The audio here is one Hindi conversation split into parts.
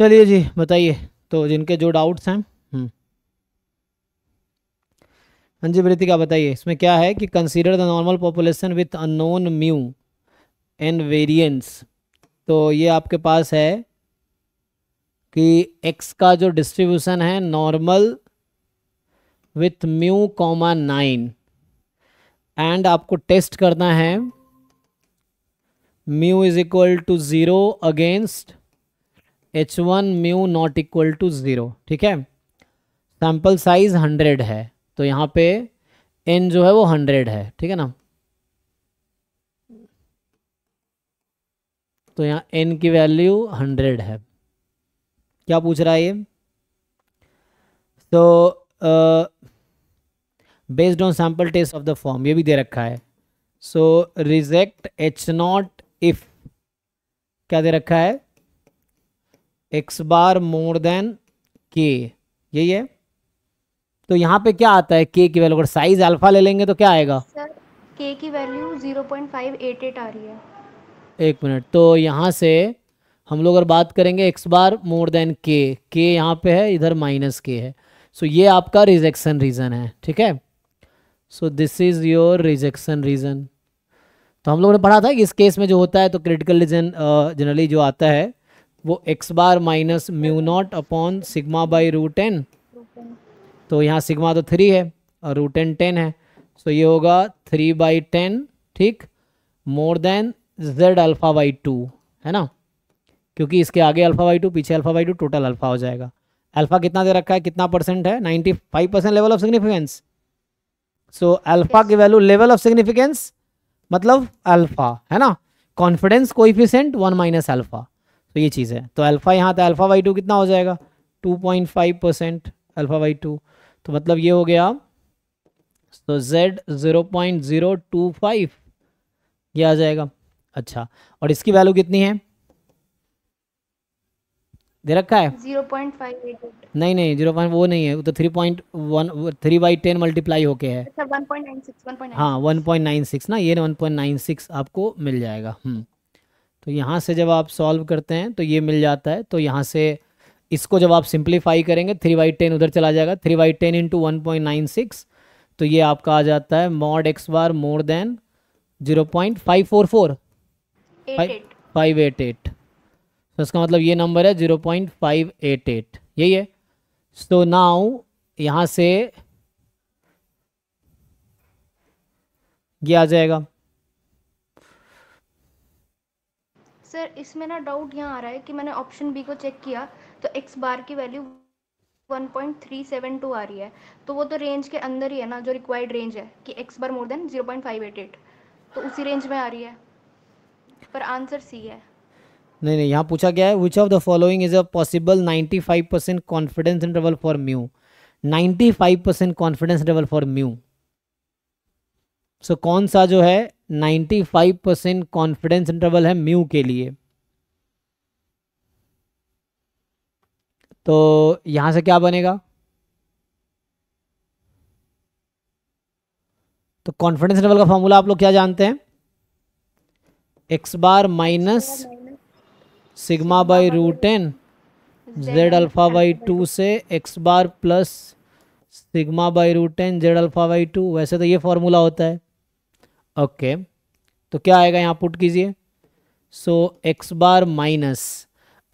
चलिए जी बताइए तो जिनके जो डाउट्स हैं हाँ हम्म। जी वृतिका बताइए इसमें क्या है कि consider the normal population with unknown mu and variants तो ये आपके पास है कि एक्स का जो डिस्ट्रीब्यूशन है normal with mu comma nine and आपको टेस्ट करना है mu is equal to zero against H one mu not equal to zero ठीक है सैम्पल साइज हंड्रेड है तो यहाँ पे एन जो है वो हंड्रेड है ठीक है ना तो यहाँ एन की वैल्यू हंड्रेड है क्या पूछ रहा है ये तो based on sample test of the form ये भी दे रखा है so reject H not if क्या दे रखा है एक्स बार मोर देन के यही है तो यहाँ पे क्या आता है के की वैल्यू अगर साइज अल्फा ले लेंगे तो क्या आएगा सर के की वैल्यू 0.588 आ रही है एक मिनट तो यहाँ से हम लोग अगर बात करेंगे एक्स बार मोर देन के के यहाँ पे है इधर माइनस के है सो so, ये आपका रिजेक्शन रीज़न है ठीक है so this is your rejection reason तो हम लोगों ने पढ़ा था कि इस केस में जो होता है तो क्रिटिकल रीजन जनरली जो आता है वो X bar minus mu not upon sigma by root n तो यहाँ सिग्मा तो थ्री है और रूट एन टेन है सो so ये होगा थ्री बाई टेन ठीक more than Z alpha by two है ना क्योंकि इसके आगे अल्फ़ा बाई टू पीछे alpha by two total alpha हो जाएगा अल्फ़ा कितना दे रखा है कितना परसेंट है ninety five percent level of significance so alpha की वैल्यू लेवल ऑफ सिग्निफिकेंस मतलब अल्फ़ा है ना confidence coefficient one minus alpha तो ये चीज़ है तो अल्फ़ा यहाँ था अल्फ़ा वाई टू कितना हो जाएगा two point five percent alpha by two तो मतलब ये हो गया तो Z zero point zero two five ये आ जाएगा अच्छा और इसकी वैल्यू कितनी है दे रखा है 0.5 नहीं नहीं जीरो पॉइंट वो नहीं है वो तो three point one three by ten multiply होके है अच्छा, 1.96 हाँ 1.96 ना ये 1.96 आपको मिल जाएगा हम्म तो यहाँ से जब आप सॉल्व करते हैं तो ये मिल जाता है तो यहाँ से इसको जब आप सिंप्लीफाई करेंगे थ्री बाई टेन उधर चला जाएगा three by ten into one point nine six तो ये आपका आ जाता है mod X bar more than zero point five four four five eight eight तो इसका मतलब ये नंबर है zero point five eight eight यही है सो नाउ यहाँ से ये आ जाएगा सर इसमें ना डाउट यहाँ आ रहा है कि मैंने ऑप्शन बी को चेक किया तो एक्स बार की वैल्यू 1.372 आ रही है तो वो तो रेंज के अंदर ही है ना जो रिक्वायर्ड रेंज है कि एक्स बार मोर देन 0.588 तो उसी रेंज में आ रही है पर आंसर सी है नहीं नहीं यहाँ पूछा गया है which of the following is a possible 95 percent confidence interval for mu 95 percent confidence interval for mu so कौन सा जो है 95 परसेंट कॉन्फिडेंस इंटरवल है म्यू के लिए तो यहां से क्या बनेगा तो कॉन्फिडेंस इंटरवल का फॉर्मूला आप लोग क्या जानते हैं X bar minus sigma by root n Z alpha by two से X bar plus sigma by root n Z alpha by two वैसे तो ये फॉर्मूला होता है ओके okay. तो क्या आएगा यहाँ पुट कीजिए सो एक्स बार माइनस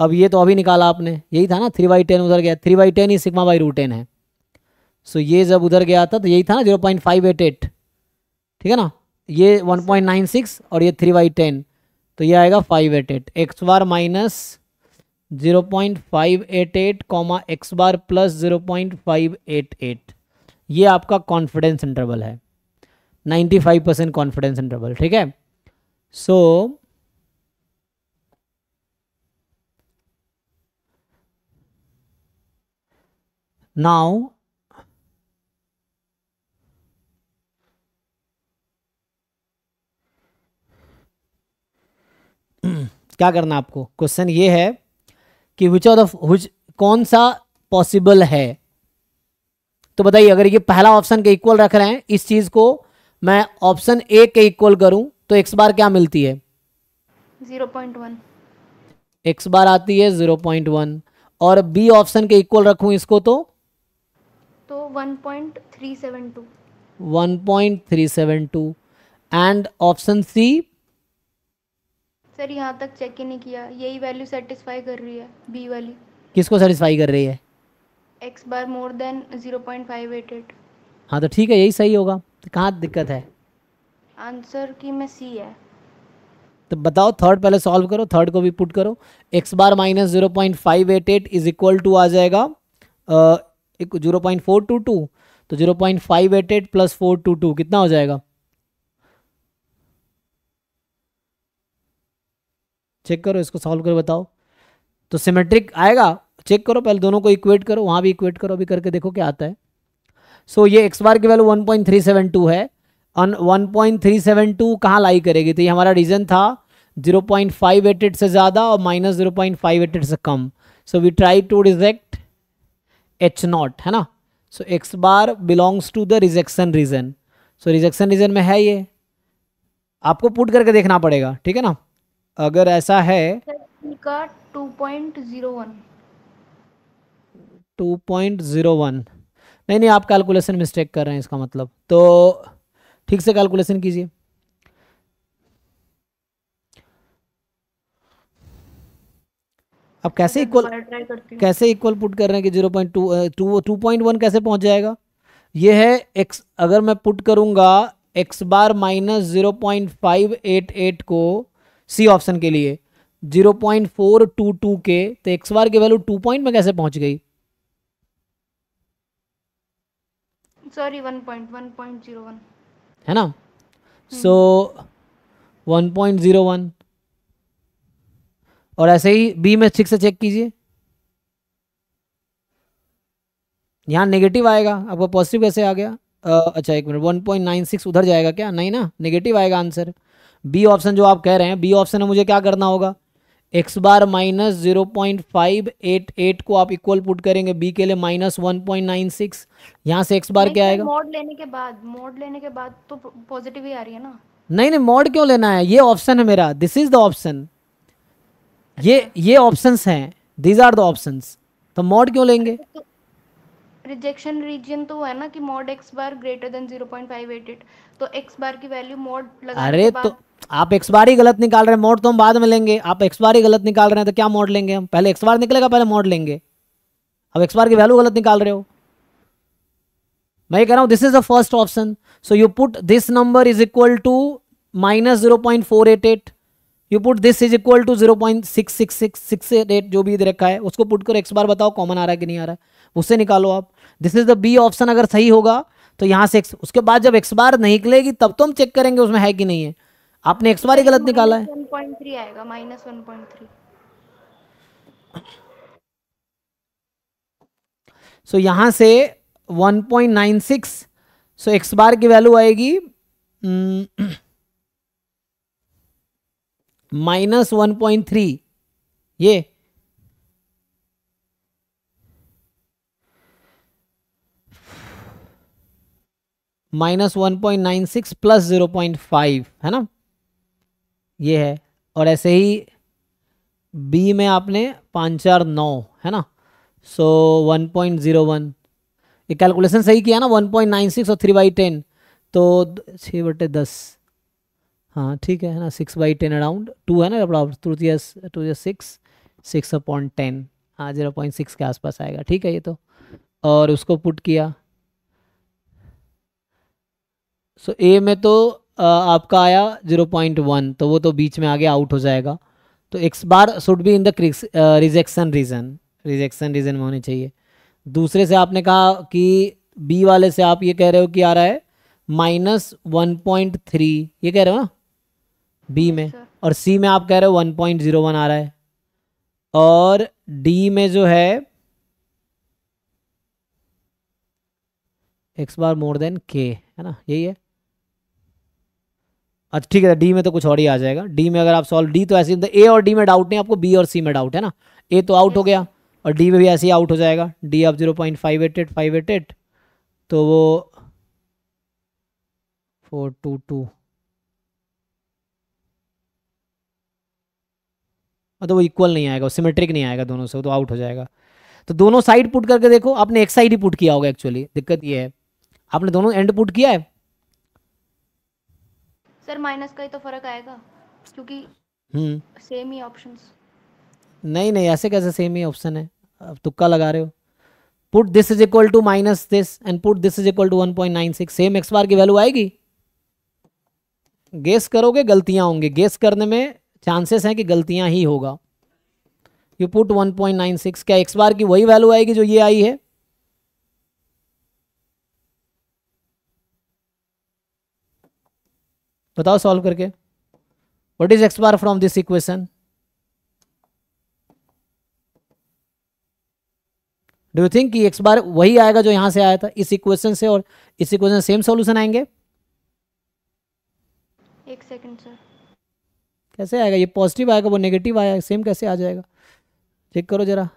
अब ये तो अभी निकाला आपने यही था ना थ्री बाई टेन उधर गया थ्री बाई टेन ही सिकमा बाई रूट टेन है सो so, ये जब उधर गया था तो यही था ना zero point five eight eight ठीक है ना ये वन पॉइंट नाइन सिक्स और ये थ्री बाई टेन तो ये आएगा five eight eight X bar minus zero point five eight eight comma X bar plus zero point five eight eight ये आपका कॉन्फिडेंस इंटरवल है ninety five percent confidence interval ठीक है सो नाउ क्या करना आपको क्वेश्चन ये है कि विच ऑफ विच कौन सा पॉसिबल है तो बताइए अगर ये पहला ऑप्शन के इक्वल रख रहे हैं इस चीज को मैं ऑप्शन ए के इक्वल करूं तो एक्स बार क्या मिलती है वन एक्स बार आती है जीरो पॉइंट वन और बी ऑप्शन के इक्वल रखूं इसको तो तो seven two and option C sir यहाँ तक चेक ही नहीं किया यही वैल्यू सेटिस्फाई कर रही है बी वाली किसको सेटिस्फाई कर रही है X bar more than eight हाँ तो ठीक है यही सही होगा कहाँ दिक्कत है आंसर की में सी है तो बताओ थर्ड पहले सॉल्व करो थर्ड को भी पुट करो X bar minus zero point five eight eight is equal to आ जाएगा zero point four two two तो zero point five eight eight plus four two two कितना हो जाएगा चेक करो इसको सॉल्व करो बताओ तो सिमेट्रिक आएगा चेक करो पहले दोनों को इक्वेट करो वहाँ भी इक्वेट करो अभी करके देखो क्या आता है सो so, ये एक्स बार की वैल्यू 1.372 है सेवन टू कहाँ लाई करेगी तो ये हमारा रीजन था 0.588 से ज़्यादा और माइनस जीरो से कम so we try to reject H not है ना so X bar belongs to the rejection region so rejection region में है ये आपको पुट करके देखना पड़ेगा ठीक है ना अगर ऐसा है का 2.01 2.01 नहीं नहीं आप कैलकुलेशन मिस्टेक कर रहे हैं इसका मतलब तो ठीक से कैलकुलेशन कीजिए अब कैसे इक्वल कैसे इक्वल पुट कर रहे हैं कि zero point two two two point one कैसे पहुंच जाएगा ये है एक्स अगर मैं पुट करूंगा X bar minus zero point five eight eight को सी ऑप्शन के लिए zero point four two two के तो एक्स बार की वैल्यू टू पॉइंट में कैसे पहुंच गई सॉरी 1.1.01 है ना सो hmm. so, 1.01 और ऐसे ही बी में सिक्स से चेक कीजिए यहाँ नेगेटिव आएगा आपको पॉजिटिव कैसे आ गया uh, अच्छा एक minute one point nine six उधर जाएगा क्या नहीं ना नेगेटिव आएगा आंसर बी ऑप्शन जो आप कह रहे हैं बी ऑप्शन में मुझे क्या करना होगा X bar minus zero point five eight eight को आप इक्वल पुट करेंगे बी के लिए minus one point nine six यहाँ से एक्स बार क्या तो आएगा मोड लेने के बाद मोड लेने के बाद तो पॉजिटिव ही आ रही है ना नहीं नहीं मोड क्यों लेना है ये ऑप्शन है मेरा दिस इज द ऑप्शन ये ये ऑप्शंस हैं दीज आर द ऑप्शंस तो मोड क्यों लेंगे अच्छा, तो रिजेक्शन रीजन तो है ना कि mod X bar greater than 0.588 तो एक्स बार की वैल्यू मॉड लगा अरे तो आप एक्स बार ही गलत निकाल रहे हैं मॉड तो हम बाद में लेंगे आप एक्स बार ही गलत निकाल रहे हैं तो क्या मॉड लेंगे हम पहले एक्स बार निकलेगा पहले मॉड लेंगे अब एक्स बार की वैल्यू गलत निकाल रहे हो मैं कह रहा हूं this is the first option so you put this number is equal to minus zero point four eight eight you put this is equal to zero point six six six six eight जो भी दे रखा है उसको पुट कर एक्स बार बताओ कॉमन आ रहा है कि नहीं आ रहा है उससे निकालो आप this is the B option अगर सही होगा तो यहाँ से एक्स उसके बाद जब एक्स बार निकलेगी तब तो हम चेक करेंगे उसमें है कि नहीं है आपने एक्स बार ही गलत निकाला है minus one point three so यहाँ से 1.96 सो so एक्स बार की वैल्यू आएगी hmm, minus one point three ये minus one point nine six plus zero point five है ना ये है और ऐसे ही बी में आपने पाँच चार नौ है ना so one point zero one ये कैलकुलेशन सही किया ना वन पॉइंट नाइन सिक्स और थ्री बाई टेन तो छः बटे दस हाँ ठीक है ना six by ten around two है ना बराबर टू जिया टू जी सिक्स सिक्स अपॉइंट टेन हाँ जीरो पॉइंट सिक्स के आसपास आएगा ठीक है ये तो और उसको पुट किया सो so, ए में तो आ, आपका आया जीरो पॉइंट वन तो वो तो बीच में आगे आउट हो जाएगा तो X bar should be in the rejection region rejection region में होनी चाहिए दूसरे से आपने कहा कि बी वाले से आप ये कह रहे हो कि आ रहा है माइनस वन पॉइंट थ्री ये कह रहे हो ना बी में अच्छा। और सी में आप कह रहे हो वन पॉइंट जीरो वन आ रहा है और डी में जो है एक्स बार मोर देन के है ना यही है अच्छा ठीक है डी में तो कुछ और ही आ जाएगा डी में अगर आप सॉल्व डी तो ऐसे ए मतलब और डी में डाउट नहीं आपको बी और सी में डाउट है ना ए तो आउट हो गया और डी में भी ऐसे ही आउट हो जाएगा डी आप zero point five eight eight five eight eight तो वो फोर टू टू मतलब वो इक्वल नहीं आएगा सिमेट्रिक नहीं आएगा दोनों से तो आउट हो जाएगा तो दोनों साइड पुट करके देखो आपने एक साइड ही पुट किया होगा एक्चुअली दिक्कत ये है आपने दोनों एंड पुट किया है सर माइनस का ही तो फर्क आएगा क्योंकि हम्म सेम ही ऑप्शंस नहीं नहीं ऐसे कैसे सेम ही ऑप्शन है अब तुक्का लगा रहे हो put this is equal to minus this and put this is equal to 1.96 same X bar की वैल्यू आएगी गेस करोगे गलतियां होंगी गेस करने में चांसेस हैं कि गलतियां ही होगा यू पुट 1.96 क्या एक्स बार की वही वैल्यू आएगी जो ये आई है बताओ सॉल्व करके what is X bar from this equation do you think कि एक्स बार वही आएगा जो यहां से आया था इस इक्वेशन से और इस इक्वेशन सेम सॉल्यूशन आएंगे एक सेकंड सर कैसे आएगा ये पॉजिटिव आएगा वो नेगेटिव आया सेम कैसे आ जाएगा चेक करो जरा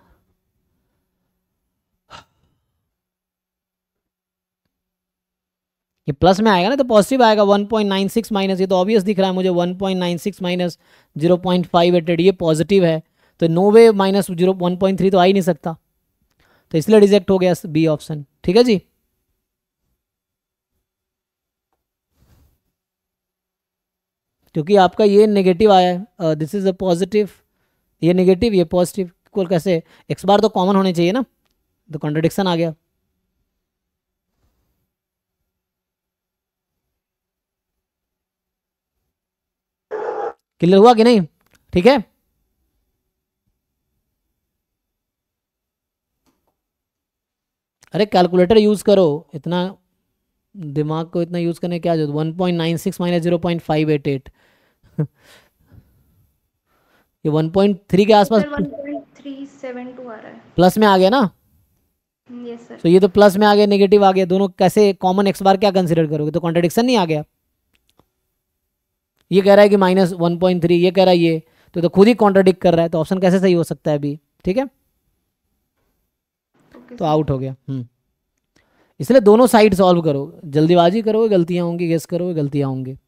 ये प्लस में आएगा ना तो पॉजिटिव आएगा 1.96 माइनस ये तो ऑब्वियस दिख रहा है मुझे 1.96 माइनस जीरो पॉइंट फाइव ये पॉजिटिव है तो no way minus zero one point three तो आ ही नहीं सकता तो इसलिए रिजेक्ट हो गया बी ऑप्शन ठीक है जी क्योंकि आपका ये नेगेटिव आया है दिस इज़ अ पॉजिटिव ये नेगेटिव ये पॉजिटिव इक्वल कैसे एक्स बार तो कॉमन होने चाहिए ना तो कॉन्ट्रोडिक्शन आ गया क्लियर हुआ कि नहीं ठीक है अरे कैलकुलेटर यूज़ करो इतना दिमाग को इतना यूज़ करने क्या जरूरत one point nine six minus zero point five eight eight ये 1.3 के आसपास प्लस में आ गया ना यस सर तो ये तो प्लस में आ गया नेगेटिव आ गया दोनों कैसे कॉमन एक्स बार क्या कंसिडर करोगे तो कॉन्ट्रडिक्शन नहीं आ गया ये कह रहा है कि माइनस वन पॉइंट थ्री ये कह रहा है ये तो तो खुद ही कॉन्ट्रडिक्ट कर रहा है तो ऑप्शन कैसे सही हो सकता है अभी ठीक है okay. तो आउट हो गया hmm. इसलिए दोनों साइड सॉल्व करो जल्दीबाजी करोगे गलतियाँ होंगी गेस करोगे गलतियाँ होंगी